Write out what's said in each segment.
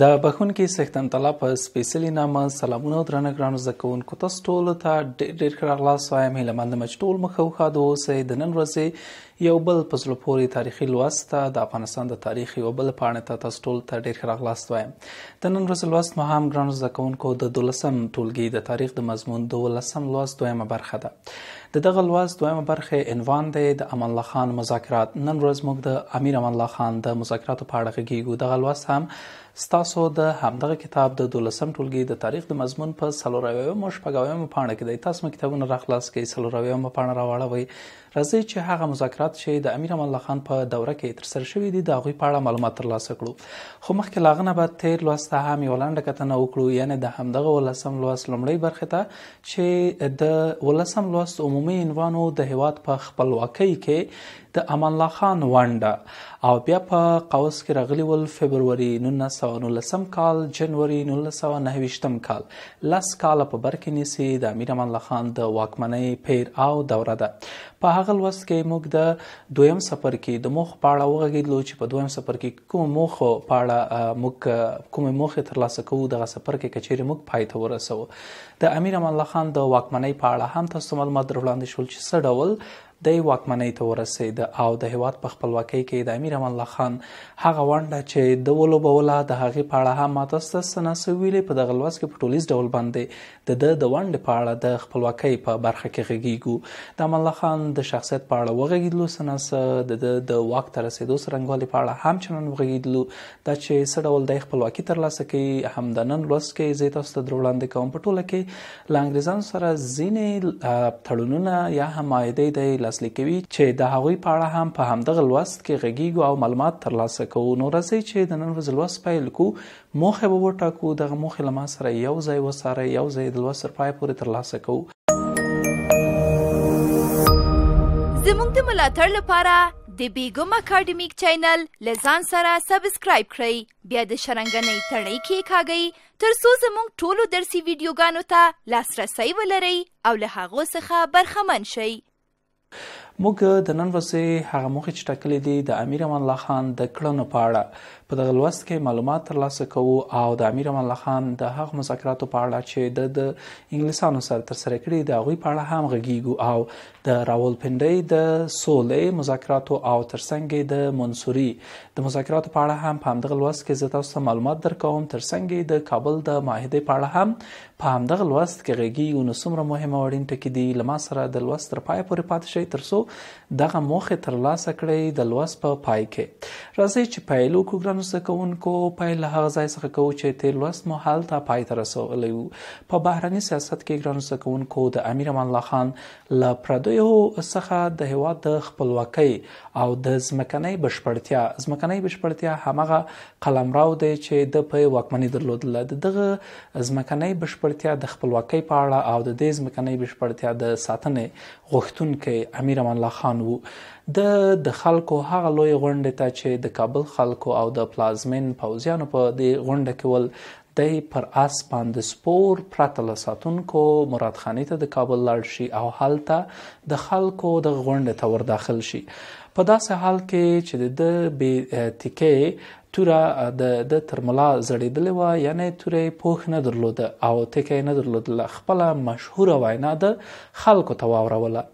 د بخونکې سختن تلا په سپیشلی نامه سلامونه درنه ګرانو زکونکو تاسو ټول ته ډېر ډېر ښه راغلاست وایم هله مند مچ ټول مخه خو خادو سه د نن ورځې یو بل په زړه پورې تاریخي لوست د افغانستان د تاریخ یو بل پاڼه ته تاسو ټول ته ډیر راغلاست وایم د نن ورځې لوست مهام ګران زکونکو د دولسم ټولګي د تاریخ د مضمون دولسم لوست دویمه برخه ده د دغه لوست دویمه برخه عنوان دی د امان الله خان مذاکرات نن ورځ موږ د امیر امان الله خان د مذاکراتو په اړه غږیږو دغه لوست هم ستاسو د همدغه کتاب د دولسم ټولګي د تاریخ د مضمون په سلوراویو مو شپږاویو پاڼه کې دی تاسو مې کتابونه راخلاص کړئ سلوراویو مو پاڼه راوړوي راځي چې هغه مذاکرات چې د امیر امان الله خان په دوره کې تر سره شوې دي د هغوی په اړه معلومات ترلاسه کړو خو مخکې لاغنه به تیر لوست هم یو لنډه کتنه وکړو یعنی د همدغه ولسم لوست لومړی برخه ته چې د ولسم لوست عمومي عنوانو د هواد په خپلواکۍ کې د امان الله خان ونډه او بیا په قوس کې راغلی ول فبروري 1919 کال جنوري 1919 کال لاس کال په برکې نیسی د امیر امان الله خان د واکمنۍ پیر او دوره ده په هغه لوست کې موږ د دویم سفر کې د مخ پاړه وغږیدلو چې په دویم سفر کې کوم مخ پاړه موږ کوم مخ ترلاسه کوو دغه سفر کې کچېره موږ پایته ورسو د امیر امان الله خان د واکمنۍ په اړه هم تاسو معلومات در وړاندې شول چې څه ډول د واکمنۍ ته ورسېد او د هیواد په خپلواکۍ کې د امیر امان الله خان هغه ونډه چې د ولوبوله د هغې په اړه هم تاسو سنا سویلې په دغه لوس کې په ټولیز ډول باندې د د ونډې په اړه د خپلواکۍ په برخه کې غږیږو د امان الله خان د شخصیت په اړه وغږیدلو سنا د د واک تر رسیدو سرنګوالي په اړه هم چنن وغږیدلو دا چې څه ډول د خپلواکۍ ترلاسه کوي هم د نن لوس کې زیاته ستاسو دروړاندې کوم په ټوله کې لانګریزان سره ځینې تړونونه یا حمایدې د لاسلیک کوي چې د هغوی په اړه هم په همدغه لوست کې غږیږو او معلومات ترلاسه کوو نو رسې چې د نن ورځې لوست پیل کو موخه به وټاکو دغه موخه لمه سره یو ځای وساره یو ځای د لوست سره پای پورې ترلاسه کوو زموږ د ملاتړ لپاره د بیګم اکیډمیک چینل لزان سره سبسکرایب کړئ بیا د شرنګنې تړۍ کې کاږئ تر څو زموږ ټولو درسي ویډیوګانو ته لاسرسی ولرئ او له هغو څخه برخمن شئ موږ د نن ورځې هغه موخې چې ټاکلې دي د امیر امان الله خان د کړنو په اړه په دغه لوست کې معلومات ترلاسه کوو او د امیر امان الله خان د هغه مذاکراتو په اړه چې د انګلیسانو سره ترسره کړي د هغوی په اړه هم غږیږو او د راولپنډۍ د سولې مذاکراتو او ترڅنګ د منصوري د مذاکراتو په اړه هم په همدغه لوست کې زه تاسو ته معلومات درکوم ترڅنګ د کابل د معاهده په اړه هم په همدغه لوست کې غږیږو نو څومره مهمه وړین ټکی دی لمه سره د لوست تر پای پورې پاتې شي ترڅو دغه موخه ترلاسه کړي د لوست په پا پای کې راځي چې پایلو کوګران ګرانو سکونکو په له هغه ځای څخه کوو چې تیر لوست مو حالته پای ته رسولې وو په بهرني سیاست کې ګرانو سکونکو د امیر امان الله خان ل پردیو څخه د هواد د خپلواکۍ او د ځمکنۍ بشپړتیا ځمکنۍ بشپړتیا همغه قلمرو دی چې د په واکمنۍ درلودل دغه ځمکنۍ بشپړتیا د خپلواکۍ په اړه او د دې ځمکنۍ بشپړتیا د ساتنې غوښتونکي امیر امان الله خان وو د د خلکو هغه لوی غونډه ته چې د کابل خلکو او د د پلازمین پوزیانو په دې غونډه کې ول د پر اس باندې سپور پرتل ساتونکو مراد خانی ته د کابل لاړ شي او حالته د خلکو د غونډه ته ور داخل شي په داسې حال کې چې د بي تکي توره د د ترملا زړېدلې و یعنی توره پوخ نه درلوده او تکې نه درلوده خپل مشهور وینا د خلکو ته واوروله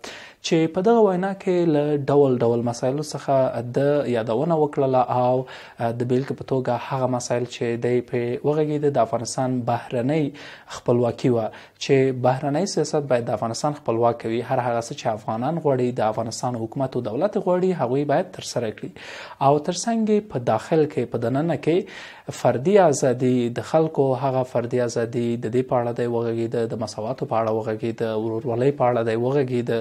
چې په دغه وینا کې له ډول ډول مسایلو څخه د یادونه وکړه او د بیلګې په توګه هغه مسایل چې د په وغږیده د افغانستان بهرنۍ خپلواکي و چې بهرنۍ سیاست باید د افغانستان خپلواک وي هر هغه څه چې افغانان غواړي د افغانستان حکومت او دولت غواړي هغه باید تر سره کړي او ترڅنګ په داخل کې په دننه کې فردي ازادي د خلکو هغه فردي ازادي د دې پاړه د وغږیده د مساواتو پاړه وغږیده ورورولۍ پاړه د وغږیده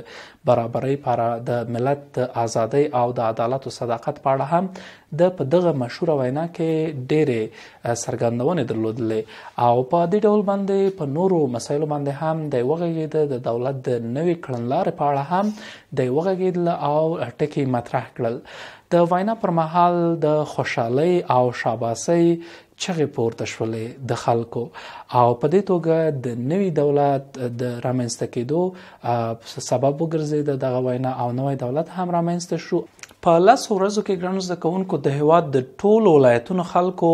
برابرۍ لپاره د ملت د ازادۍ او د عدالت او صداقت په اړه هم د په دغه مشهور وینا کې ډېرې سرګندونې درلودلې او په دې ډول باندې په نورو مسایلو باندې هم د وغږید د دولت د نوې کړنلارې په اړه هم د وغږید او ټکي مطرح کړل د وینا پر مهال د خوشحالي او شاباسي چغې پورته شولې د خلکو او په دې توګه د نوي دولت د رامنځته کېدو سبب وګرځید دغه وینا او نوې دولت هم رامنځته شو په لاس ورځو کې ګرانو زده کوونکو د هواد د ټولو ولایتونو خلکو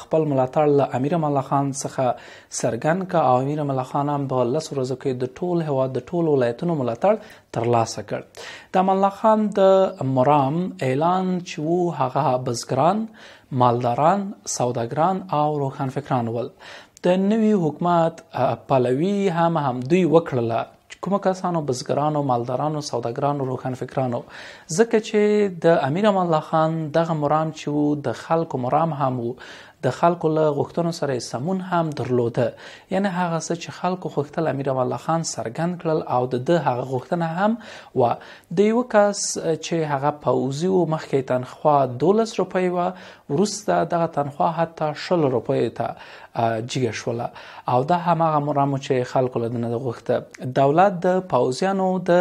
خپل ملاتړ له امیر مله خان څخه سرګن کا او امیر مله خان هم په لاس ورځو کې د ټول هواد د ټولو ولایتونو ملاتړ ترلاسه کړ د مله خان د مرام اعلان چې وو هغه بزګران مالداران سوداګران او روښانفکران ول د نوي حکومت پلوي هم هم دوی وکړله کومو کسانو بزګرانو مالدارانو سوداګرانو روښانفکرانو ځکه چې د امیر امان الله خان دغه مرام چې وو د خلکو مرام هم وو د خلکو له غوښتنو سره سمون هم درلوده یعنی هغه څه چې خلکو غوښتل امیر امان الله خان سرګند کړل او د ده هغه غوښتنه هم و د یو کس چې هغه پوزي او مخکې تنخوا 12 روپۍ و ورسته دغه تنخوا حتی 10 روپۍ ته جګه شوله او دا همغه مرامو چې خلکو له دنه غوښته دولت د پاوزیانو د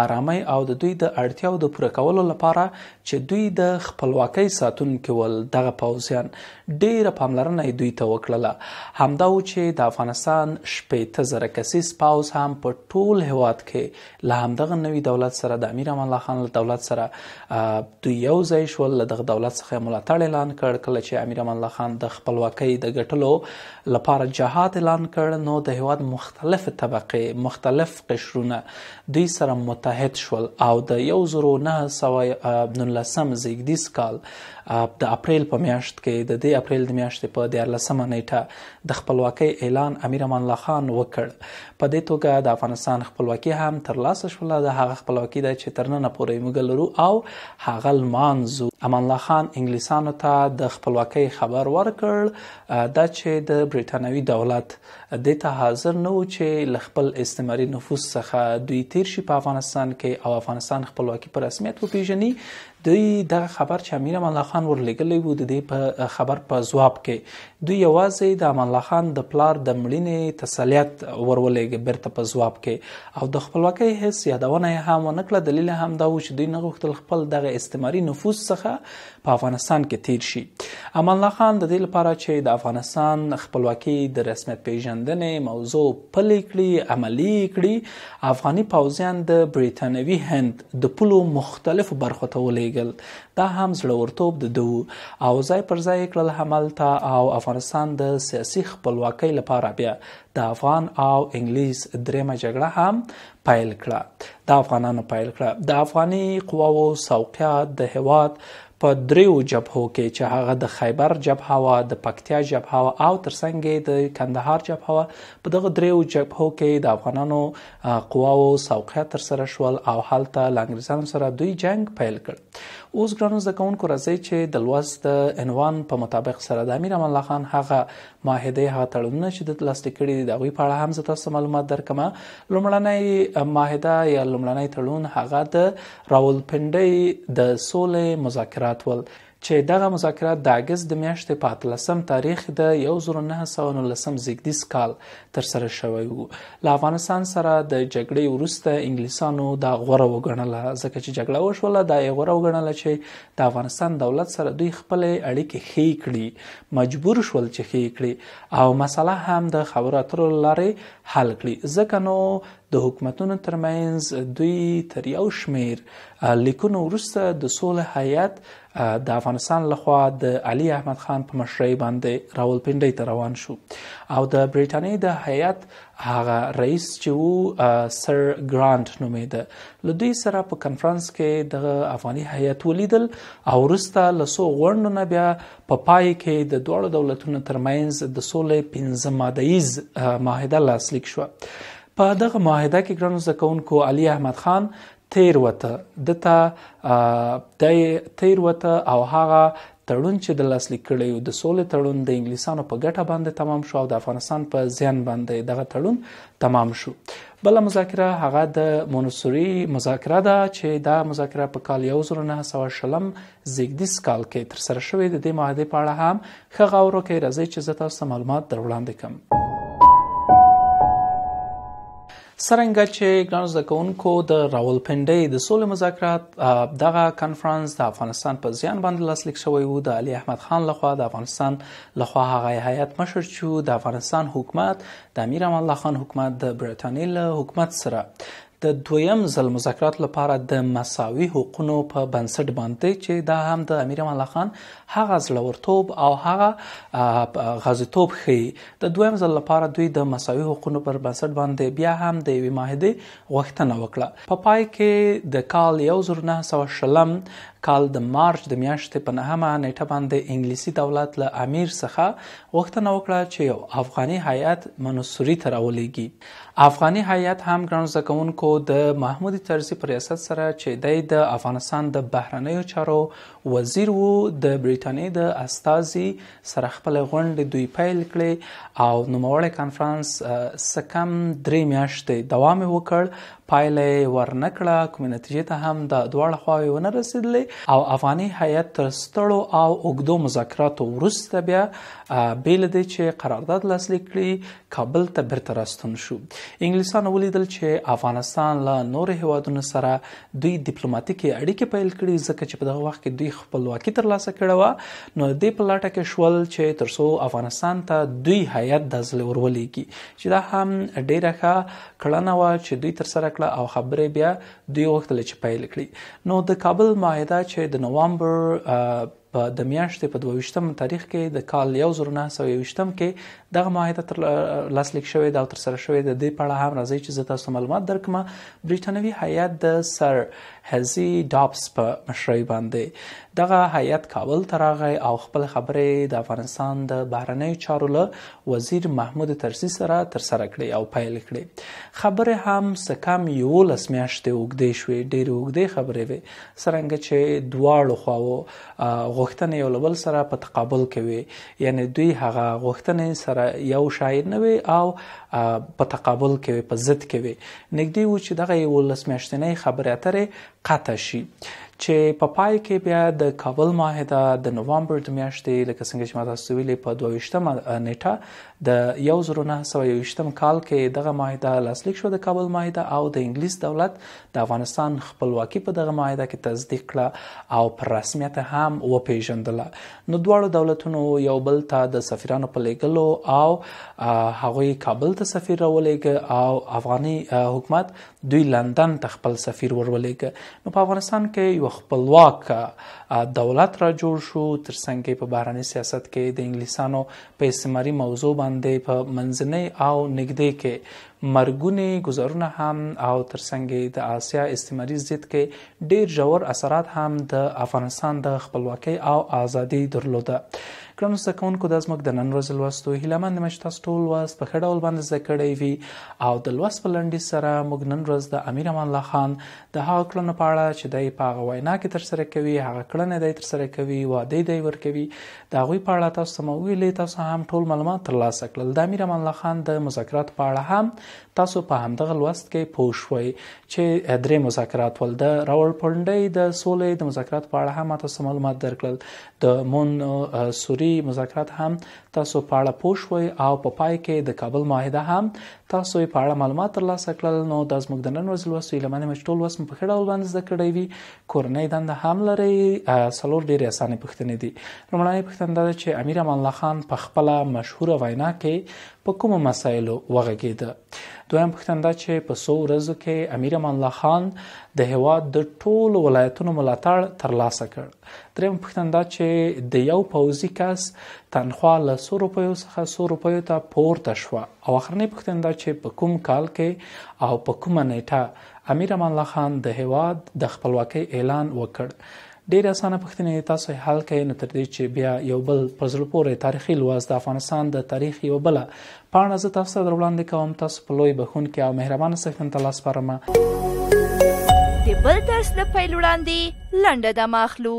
آرامۍ او د دوی د اړتیاو د پوره کولو لپاره چې دوی د خپلواکۍ ساتونکو ول دغه پاوزیان ډیره پاملرنه دوی ته وکړله همدا و چې د افغانستان شپږ زره کسیس پاوز هم په ټول هواد کې له همدغه نوي دولت سره د امیر امان الله خان له دولت سره دوی یو ځای شول دغه دولت څخه ملاتړ اعلان کړ کله چې امیر امان الله خان د خپلواکۍ د ګټلو لپاره جهاد اعلان کړ نو د هواد مختلف طبقه مختلف قشرونه دوی سره متحد شول او د 1919 زیګدیس کال د اپریل په میاشت کې د دې اپریل د میاشتې په 14 نیټه د خپلواکۍ اعلان امیر امان الله خان وکړ په دې توګه د افغانستان خپلواکي هم ترلاسه شوله د هغه خپلواکي د چترننه پورې موږ لرو او هغه مانزو امان الله خان انګلیسانو ته د خپلواکۍ خبر ورکړ دا چې د برېټانوي دولت د ته حاضر نه و چې لخپل استعماري نفوذ څخه دوی تیر شي په افغانستان کې او افغانستان خپلواکي په رسمیت وپیژني دوی د خبر چې امیر امان الله خان ورلګلې وو د دې په خبر په جواب کې دوی یوازې د امان الله خان د پلار د مړینې تسلیت ورولېګ برته په جواب کې او د خپلواکۍ هیڅ یادونه هم ونکړه دلیل هم دا و چې دوی نه غوښتل خپل دغه استعماري نفوذ څخه په افغانستان کې تیر شي امان الله خان د دې لپاره چې د افغانستان خپلواکي د رسمیت پیژندنې موضوع پلي کړي عملی کړي افغاني پوځیان د بریتانوي هند د پلو مختلفو برخو ته ولېګ ولېږل دا هم زړورتوب د دوو او ځای پر ځای کړل همالته او افغانستان د سیاسي خپلواکۍ لپاره بیا د افغان او انګلیس درېمه جګړه هم پایل کړه د افغانانو پایل کړه د افغاني قواو سوقیات د هواد په دریو جبهو کې چې هغه د خیبر جبهه او د پکتیا جبهه او ترڅنګ د کندهار جبهه په دغه دریو جبهو کې د افغانانو قواو سوقیت تر سره شول او حالت لنګریزان سره دوی جنگ پیل کړ اوس ګرانو زده کوونکو راځي چې د لوست عنوان په مطابق سره د امیر امان الله خان هغه معاهده هغه تړونونه چې د پلاستیک کړي د غوي په اړه هم زه تاسو معلومات درکمه لومړنۍ معاهده یا لومړنۍ تړون هغه د راول پنډي د سولې مذاکرات ول چې دغه مذاکرات د اگست د میاشتې په 13م تاریخ د 1919 زیږدیز کال تر سره شوی وو له افغانستان سره د جګړې وروسته انګلیسانو د غوړه وګڼله ځکه چې جګړه وشوله د غوړه وګڼله چې د افغانستان دولت سره دوی خپل اړیکې خې کړي مجبور شول چې خې کړي او مسله هم د خبرو اترو لارې حل کړي ځکه نو د حکومتونو ترمنځ دوی تر یو شمیر لیکونو وروسته د سولې هیات د افغانستان لخوا د علي احمد خان په مشرۍ باندې راولپنډي ته روان شو او د برېټانیا د هیات هغه رئیس چې وو سر ګرانټ نومېده لدوی سره په کانفرنس کې د افغاني هیات ولیدل او وروسته لسو غونډو نه بیا په پای کې د دوه دولتونو ترمنځ د سولې پنځم مادهیز معاهده لاسلیک شو په دغه معاهده کې ګرانو زکونکو علي احمد خان تیر وته دته د تیر وته او هغه تړون چې د لاسلیک کړی او د سولې تړون د انګلیسانو په ګټه باندې تمام شو او د افغانستان په زیان باندې دغه تړون تمام شو بل مذاکره هغه د مونسوري مذاکره ده چې دا مذاکره په کال 1900 شلم زیګدیس کال کې تر سره شوې د دې معاهده په اړه هم خغه ورو کې راځي چې زه تاسو معلومات در وړاندې کوم سرنګ چې ګرانز د کونکو د راولپنډي د سولې مذاکرات دغه کانفرنس د افغانستان په ځان باندې لاسلیک شوی وو د علي احمد خان لخوا د افغانستان لخوا هغه هیئات مشر شو د افغانستان حکومت د امیر امان الله خان حکومت د برتانیې له حکومت سره د دویم ځل مذاکرات لپاره د مساوي حقوقو په بنسټ باندې چې دا هم د امیر امان الله خان هغه ځلورتوب او هغه غازیتوب خي د دویم ځل لپاره دوی د مساوي حقوقو پر بنسټ باندې بیا هم د یوې معاهده غوښتنه وکړه په پا پای کې د کال 1900 کال د مارچ د میاشتې په نهمه نیټه باندې انګلیسي دولت له امیر څخه غوښتنه وکړه چې یو افغاني هیئات منصوري تر ولېږي افغاني هیئات هم ګران زکونکو خو د محمود طرزي پر ریاست سره چې دی د افغانستان د بهرنیو چارو وزیر وو د بریټانیې د استازي سره خپل غونډه دوی پیل کړي او نوموړی کانفرنس سکم درې میاشتې دوام وکړ پایلې ورنکړه کوم نتیجې ته هم د دواړه خواوې ونه رسیدلې او افغاني هیئت تر ستړو او اوګدو مذاکراتو وروسته بیا بیل د چې قرارداد لاسلیک کړي کابل ته برترستون شو انګلیسانو ولیدل چې افغانستان افغانستان له نور هیوادونو سره دوی ډیپلوماټیکي اړیکې پیل کړې ځکه چې په دغه وخت کې دوی خپلواکي ترلاسه کړه و نو د پلاټه کې شول چې ترسو افغانستان ته دوی هیات د ځل ورولېږي چې دا هم ډیره ښه کړنه و چې دوی تر سره کړه او خبرې بیا دوی وخت لچ پیل کړې نو د کابل معاهده چې د نوامبر په د میاشتې په 22م تاریخ کې د کال 1920م کې دغه معاهده تر لاسلیک شوې ده او تر سره شوې ده د پړه هم راځي چې زه تاسو معلومات درکمه برېټانوي هیئت د سر هزي ډاپس په مشرۍ باندې دغه هیئت کابل ته راغی او خپل خبرې د افغانستان د بهرنیو چارو له وزیر محمود ترسي سره ترسره کړې او پیل کړې خبرې هم سکم یو لس میاشتې وګدې شوې ډېر وګدې خبرې وي سرنګ چې دواړو خواو غوښتنې یو لبل سره په تقابل کوي یعنی دوی هغه غوښتنې سره یو شاید نه وي او په تقابل کوي په ضد کوي نګدې و چې دغه یو لس میاشتنۍ خبرې اترې قطع شي چې په پای کې بیا د کابل معاهده د نوومبر د میاشتې لکه څنګه چې ما تاسو ویلې په 22م نیټه د 1921م کال کې دغه معاهده لاسلیک شو د کابل معاهده او د انګلیس دولت د افغانستان خپلواکي په دغه معاهده کې تصدیق کړه او پر رسمیت هم وپیژندله نو دواړو دولتونو یو بل ته د سفیرانو په لیږلو او هغوی کابل ته سفیر راولېږه او افغاني حکومت دوی لندن ته خپل سفیر ورولېږه نو په افغانستان کې یو خپلواک دولت را جوړ شو ترڅنګ په بهراني سیاست کې د انګلیسانو په استعماري موضوع باندې په منځنۍ او نږدې کې مرګونی گزارونه هم او ترڅنګ د آسیا استعماري ضد کې ډیر ژور اثرات هم د افغانستان د خپلواکۍ او ازادۍ درلوده ګرانو زده کوونکو دا زموږ د نن ورځې لوستو هیله مند یم چې تاسو ټول لوست په ښه ډول باندې زده کړی وي او د لوست په لنډیز سره موږ نن ورځ د امیر امان الله خان د هغه کړنو په اړه چې دی په هغه وینا کې ترسره کوي هغه کړنې دی ترسره کوي وعده دی ورکوي د هغوی په اړه تاسو سمه ویلې تاسو هم ټول معلومات ترلاسه کړل د امیر امان الله خان د مذاکرات په اړه هم تاسو په همدغه لوست کې پوه شوي چې درې مذاکرات ول د راول پونډي د سولې د مذاکرات په اړه هم تاسو معلومات درکړل د مون سوري جوړي مذاکرات هم تاسو په اړه پوه شوي او په پا پای کې د کابل معاهده هم تاسو په اړه معلومات ترلاسه کړل نو د زموږ د نن ورځې لوست یې لمنه مشټول وسم په خړه ول باندې زده کړی وي کورنۍ دنده هم لري سلور ډېر اسانه پښتنې دي لومړنۍ پښتنه ده چې امیر امان الله خان په خپل مشهور وینا کې په کوم مسایلو وغږیده دویم پښتنه چې په 100 ورځو کې امیر امان الله خان د هواد د ټولو ولایتونو ملاتړ ترلاسه کړ دریم پوښتنه دا چې د یو پوزي کس تنخوا له 100 روپیو څخه 100 روپیو ته پورته شو او اخرنی پوښتنه دا چې په کوم کال کې او په کومه نیټه امیر امان الله خان د هواد د خپلواکۍ اعلان وکړ ډیر اسانه پښتنې تاسو حل کړئ نو تر دې چې بیا یو بل پرزل پورې تاریخي لواز د افغانستان د تاریخ یو بل پاڼه زه تاسو سره وړاندې کوم تاسو په لوی بخون کې او مهربان سفن تلاس پرمه د بل درس د پیل وړاندې لنډه د ماخلو